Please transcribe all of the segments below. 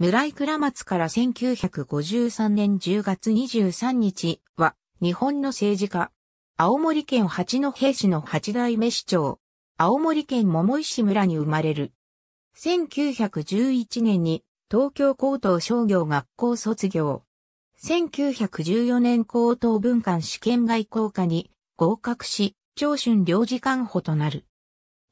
村井倉松から1953年10月23日は、日本の政治家。青森県八戸市の八代目市長。青森県桃石村に生まれる。1911年に東京高等商業学校卒業。1914年高等文官試験外交科に合格し、長春領事官補となる。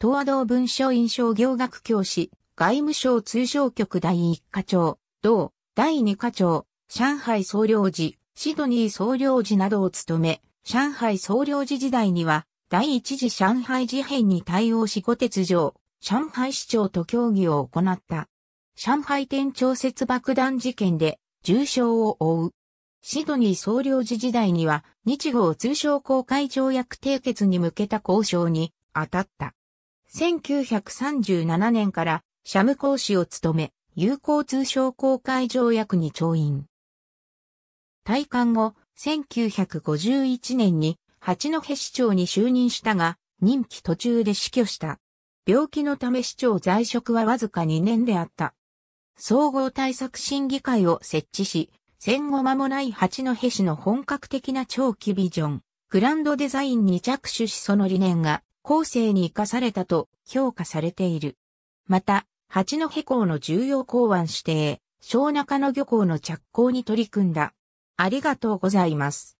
東和道文書院商業学教師、外務省通商局第1課長、同、第2課長、上海総領事、シドニー総領事などを務め、上海総領事時代には、第一次上海事変に対応し後鉄上、上海市長と協議を行った。上海店調節爆弾事件で重傷を負う。シドニー総領事時代には日豪通商公開条約締結に向けた交渉に当たった。1937年からシャム講師を務め、友好通商公開条約に調印。退官後、1951年に八戸市長に就任したが、任期途中で死去した。病気のため市長在職はわずか2年であった。総合対策審議会を設置し、戦後間もない八戸市の本格的な長期ビジョン、グランドデザインに着手しその理念が後世に生かされたと評価されている。また、八戸港の重要港湾指定、小中野漁港の着工に取り組んだ。ありがとうございます。